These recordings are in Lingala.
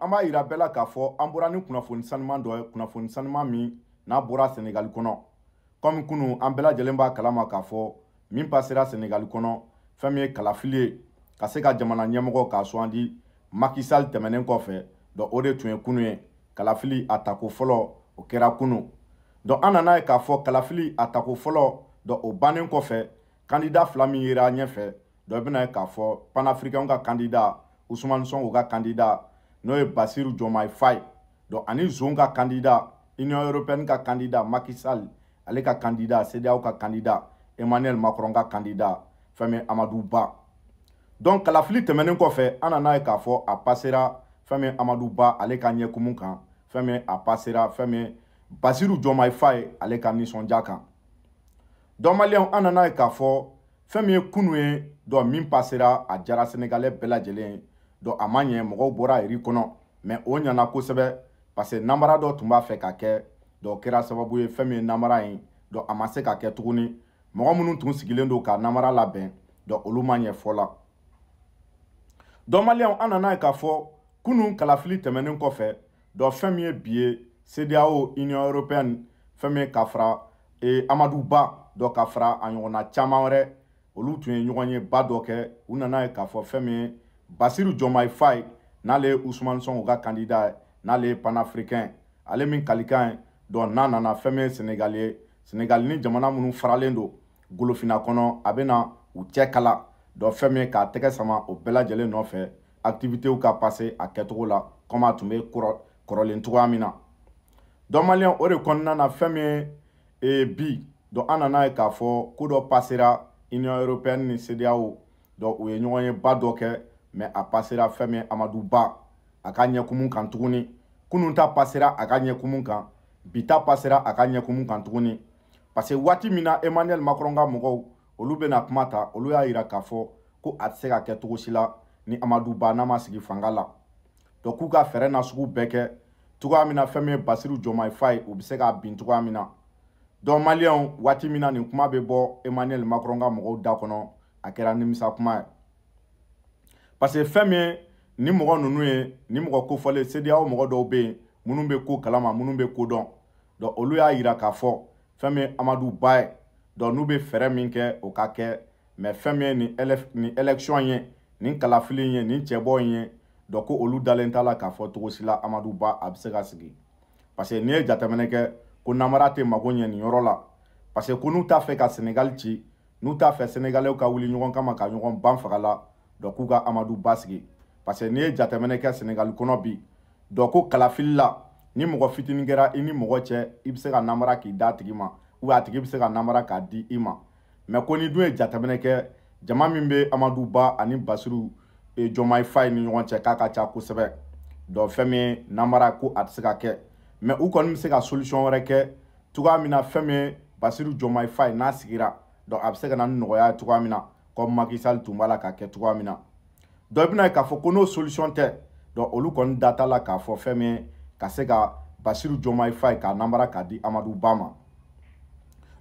an b'a yira bɛɛ la k'a fɔ an bɔra ni kunnafoni sanuman dɔ ye kunnafoni sanuman min n'a bɔra senegali kɔnɔ kɔmi kunu an bɛɛ lajɛlen b'a kalama k'a fɔ min pasera senegali kɔnɔ fɛn min ye kalafili ye ka se ka jamana ɲɛmɔgɔ k'a sugandi makisal tɛmɛnen kɔfɛ dɔn o de tun ye kunu ye kalafili a tako fɔlɔ o kɛra kunu dɔn an nana ye k'a fɔ kalafili a tako fɔlɔ dɔn o bannen kɔfɛ kandida fila min yera ɲɛfɛ dɔn i bɛna ye k'a fɔ panafirikɛnw ka kandida usumani sɔngo ka kandida n'o ye basiru jɔmayi faye donc ani zon ka kandida union européenne ka kandida makisal ale ka kandida cdao ka kandida emmanuel macron ka kandida fɛn min amadu ba donc kalafili tɛmɛnen kɔfɛ an nana ye k'a fɔ a pasera fɛn min amadu ba ale ka ɲɛkumu kan fɛn min a pasera fɛn min basiru jɔmayi faye ale ka nisɔndiya kan donc maliyɛnw an nana ye k'a fɔ fɛn min ye kunu ye dɔn min pasera a jara senegalɛ bɛɛ lajɛlen ye dɔn a ma ɲɛ mɔgɔw bɔra yiri kɔnɔ mɛ o ɲana kosɛbɛ parce que namara dɔ tun b'a fɛ ka kɛ dɔn kɛra sababu ye fɛn min ye namara ye dɔn a ma se ka kɛ tuguni mɔgɔ minnu tun sigilen don ka namara labɛn dɔn olu ma ɲɛ fɔ la dɔn maliyɛnw an nana ye k'a fɔ kunun kalafili tɛmɛnen kɔfɛ dɔn fɛn min ye bi ye cdao union européenne fɛn min ye ka fara e, amaduba dɔ ka fara a ɲɔgɔnna caman wɛrɛ olu tun ye ɲɔgɔn ye ba dɔ kɛ u nana ye k'a fɔ fɛn min ye basiru jɔnmayi fayi n'ale ye usumani sɔngu ka kandida ye n'ale ye panafricain ale min kalikan ye dɔn n'a nana fɛn min ye senegali ye senegali ni jamana minnu faralen don golofina kɔnɔ a bɛ na u cɛ kala fɛn k'a tɛgɛ sama o bɛɛ lajɛlen nɔfɛ activitéw ka passé a kɛcogo la komi a tun bɛ kɔrɔ kɔrɔlen cogoya min na dɔn maliyɛn o de kɔnɔna na fɛn min bi dɔn an nana ye k'a fɔ ko dɔ passera union européenne ni CEDEAO dɔn u ye ɲɔgɔn ye dɔ kɛ mɛ a pasera fɛn min amaduba a ka ɲɛkumu kan tuguni kunun ta pasera a ka ɲɛkumu kan bi ta pasera a ka ɲɛkumu kan tuguni parce que waati min na emmanuel macron ka mɔgɔw olu bɛna kuma ta olu y'a yira k'a fɔ ko a tɛ se ka kɛ cogo si la ni amaduba n'a ma sigi fanga la donc k'u ka fɛɛrɛ nasugu bɛɛ kɛ cogoya min na fɛn min ye basiru jɔmayifa ye u bɛ se k'a bin cogoya min na donc maliyɛnw waati min na nin kuma bɛ bɔ emmanuel macron ka mɔgɔw da kɔnɔ a kɛra nimisa kuma ye parce que fɛn min ye ni mɔgɔ ninnu ye ni mɔgɔ kofɔlen CEDEAO mɔgɔ dɔw bɛ yen minnu bɛ ko kalama minnu bɛ ko dɔn donc olu y'a yira k'a fɔ fɛn min ye Amadu Ba ye donc n'u bɛ fɛɛrɛ min kɛ o ka kɛ mais fɛn min ye nin elef nin élection ye nin kalafili in ye nin cɛbɔ in ye donc ko olu dalen t'a la k'a fɔ cogo si la Amadu Ba a bɛ se ka sigi parce que n'i ye jateminɛ kɛ ko namara tɛ mago ɲɛ nin yɔrɔ la parce que ko n'u t'a fɛ ka Sénégal ci n'u t'a fɛ Sénégalais ka wuli ɲɔgɔn kama ka ɲɔgɔn ban faga la dɔ k'u ka amadu basigi parce que n'i ye jateminɛ kɛ senegali kɔnɔ bi dɔ ko kalafili la ni mɔgɔ fitinin kɛra i ni mɔgɔ cɛ i bɛ se ka namara k'i d'a tigi ma ou bien a tigi bɛ se ka namara k'a di i ma mɛ ko ni dun ye jateminɛ kɛ jama min bɛ amadu ba ani basiru e, jɔnmayi ye ni ɲɔgɔn cɛ k'a ka ca kosɛbɛ dɔ fɛn min ye namara ko a tɛ se ka kɛ mɛ u kɔni bɛ se ka solution wɛrɛ kɛ cogoya min na fɛn min ye basiru jɔnmayi ye n'a sigira dɔn a bɛ se ka na ni nɔgɔya ye cogoya min na comme Macky Sall tun b'a la ka kɛ cogoya min na dɔ bɛna ye k'a fɔ ko n'o solution tɛ donc olu kɔni da t'a la k'a fɔ fɛn min ye ka se ka Basiru Diomaye Faye k'a namara k'a di Amadu Ba ma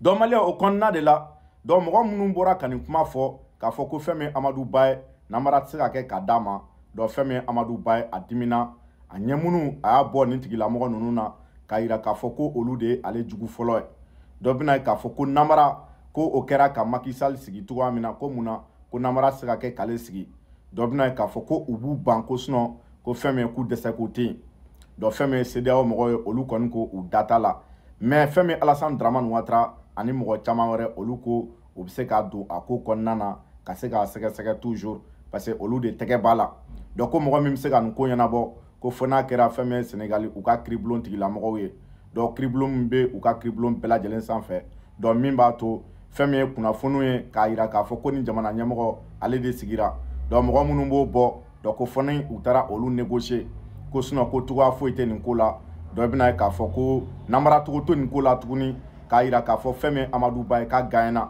donc maliyɛn o kɔnɔna de la donc mɔgɔ minnu bɔra ka nin kuma fɔ k'a fɔ ko fɛn min ye Amadu Ba ye namara tɛ se ka kɛ k'a d'a ma donc fɛn min ye Amadu Ba ye a dimina a ɲɛmunu a y'a bɔ nin tigilamɔgɔ ninnu na k'a yira k'a fɔ ko olu de ye ale jugu fɔlɔ ye dɔ bɛna ye k'a fɔ ko namara ko o kɛra ka makisal sigi cogoya min na ko mun na ko namara se ka kɛ k'ale sigi dɔ bɛna ye k'a fɔ ko u b'u ban ko sinɔ ko fɛn min ye k'u dɛsɛ k'u tɛ yen dɔ fɛn min ye sedeyaw mɔgɔw ye olu kɔni ko u da t'a la mɛ fɛn min ye alasan daramani watara ani mɔgɔ caman wɛrɛ olu ko u bɛ se k'a don a ko kɔnɔna na ka se k'a sɛgɛsɛgɛ toujours parce que olu de tɛgɛ b'a la dɔ ko mɔgɔ min bɛ se ka nin ko ɲɛnabɔ ko fo n'a kɛra fɛn min ye senegali u ka kiribulon tigilamɔgɔw ye dɔ kiribulon min bɛ u ka kiribulon bɛɛ lajɛlen sanfɛ dɔ min b'a to fɛn min ye kunnafoniw ye k'a yira k'a fɔ ko nin jamana ɲɛmɔgɔ ale de sigira dɔn mɔgɔ minnu b'o bɔ dɔn ko fɔ ni u taara olu negose ko sinɔ ko cogoya foyi tɛ nin ko la dɔ bɛna ye k'a fɔ ko namara cogo to nin ko la tuguni k'a yira k'a fɔ fɛn min ye amadu ba ye k'a ganyana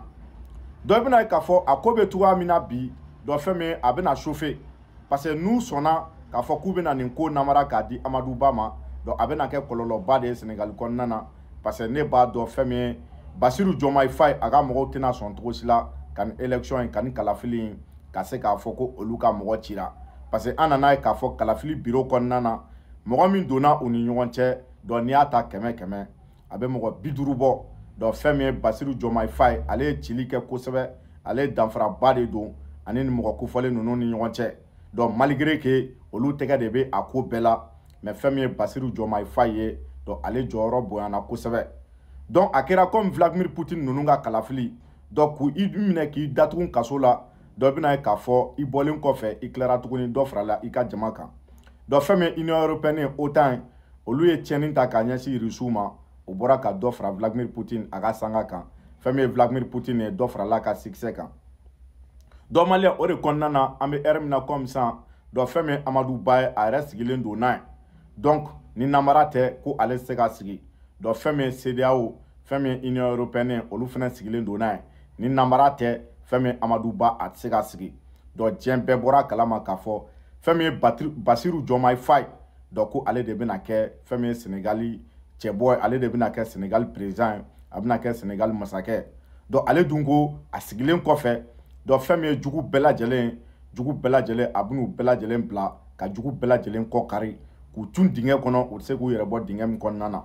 dɔ bɛna ye k'a fɔ a ko bɛ cogoya min na bi dɔ fɛn min a bɛna sofe parce que n'u sɔnna k'a fɔ k'u bɛna nin ko namara k'a di amadu ba ma dɔn a bɛna kɛ kɔlɔlɔba de ye senegali kɔnɔna na parce que ne b'a dɔn fɛn min ye basiru jɔnma ifayi a ka mɔgɔw tɛna sɔn cogo si la ka nin election in ka nin kalafili in ka se k'a fɔ ko olu ka mɔgɔ cira parce que an nana ye k'a fɔ kalafili biro kɔnɔna na mɔgɔ min donna u ni ɲɔgɔn cɛ dɔn n'i y'a ta kɛmɛ kɛmɛ a bɛ mɔgɔ bi duuru bɔ dɔn fɛn min ye basiru jɔnma ifayi ale ye cili kɛ kosɛbɛ ale danfaraba de don ani nin mɔgɔ kofɔlen ninnu ni ɲɔgɔn cɛ dɔn malgré que olu tɛgɛ de bɛ a ko bɛɛ la mɛ fɛn min ye basiru jɔnma ifayi ye dɔn ale jɔyɔrɔ bonyana kosɛbɛ donc a kɛra comme vladimir putin ninnu ka kalafili donc k'i minɛ k'i datugu kaso la dɔ bɛna ye k'a fɔ i bɔlen kɔfɛ i tilara tuguni dɔ farala i ka jama kan donc fɛn min union européenne otan olu ye tiɲɛni ta k'a ɲɛsin rusiw ma u bɔra ka dɔ fara vladimir putin a ka sanga kan fɛn min ye vladimir putin ye dɔ farala ka sikisɛ kan donc maliyɛn o de kɔnɔna na an bɛ ɛri min na komi sisan donc fɛn min ye amadu ba ye a yɛrɛ sigilen don n'a ye donc ni namara tɛ ko ale tɛ se ka sigi dɔ fɛn min ye cdao fɛn min ye union européenne olu fana sigilen don n'a ye ni namara tɛ fɛn min ye amadu ba a tɛ se ka sigi dɔ diɲɛ bɛɛ bɔra kalama k'a fɔ fɛn min ye basiru jɔmayi fa ye dɔ ko ale de bɛna kɛ fɛn min ye senegali cɛbɔ ye ale de bɛna kɛ senegali président ye a bɛna kɛ senegali masakɛ dɔ ale dun ko a sigilen kɔfɛ dɔ fɛn min ye jugu bɛɛ lajɛlen jugu bɛɛ lajɛlen a bɛn'u bɛɛ lajɛlen bila ka jugu bɛɛ lajɛlen kɔ kari k'u tun dingɛ kɔnɔ u tɛ se k'u yɛrɛ bɔ dingɛ min kɔnɔna na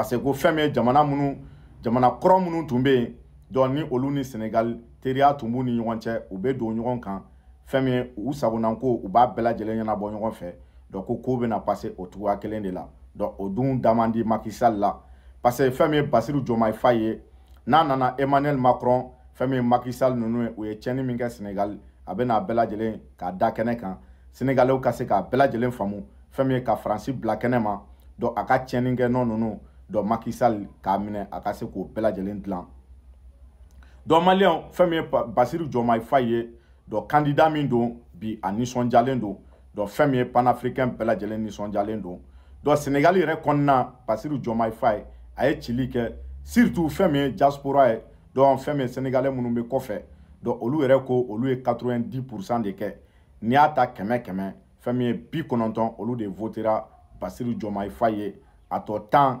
parce que fɛn min ye jamana minnu jamana kɔrɔ minnu tun bɛ yen dɔnku ni olu ni senegal teriya tun b'u ni ɲɔgɔn cɛ u bɛ don ɲɔgɔn kan fɛn min ye u sagonanko u b'a bɛɛ lajɛlen ɲɛnabɔ ɲɔgɔn fɛ donc ko ko bɛna pase o cogoya kelen de la donc o dun da man di makisal la parce que fɛn min ye basiru jɔmayifa ye n'a nana emmanuel macron fɛn min ye makisal ninnu ye u ye tiɲɛni min kɛ senegal a bɛna a bɛɛ lajɛlen k'a da kɛnɛ kan senegalɛw ka se k'a bɛɛ lajɛlen faamu fɛn min ye ka faransi bila kɛnɛ ma donc a ka tiɲɛni kɛ nɔ ninnu dɔn makisal k'a minɛ a ka se k'o bɛɛ lajɛlen dilan dɔn maliyɛnw fɛn min ye basiri jɔmayifa ye dɔn kandida min don bi a nisɔndiyalen don dɔn fɛn min ye panafricain bɛɛ lajɛlen nisɔndiyalen don dɔn senegali yɛrɛ kɔnɔna basiri jɔmayifa ye a ye cili kɛ surtout fɛn min ye diaspora ye dɔn fɛn min ye senegalais minnu bɛ kɔfɛ dɔn olu yɛrɛ ko olu ye 90 pourcent de kɛ n'i y'a ta kɛmɛ kɛmɛ fɛn min ye bi kɔnɔntɔn olu de votera basiri jɔmayifa ye a tɔ tan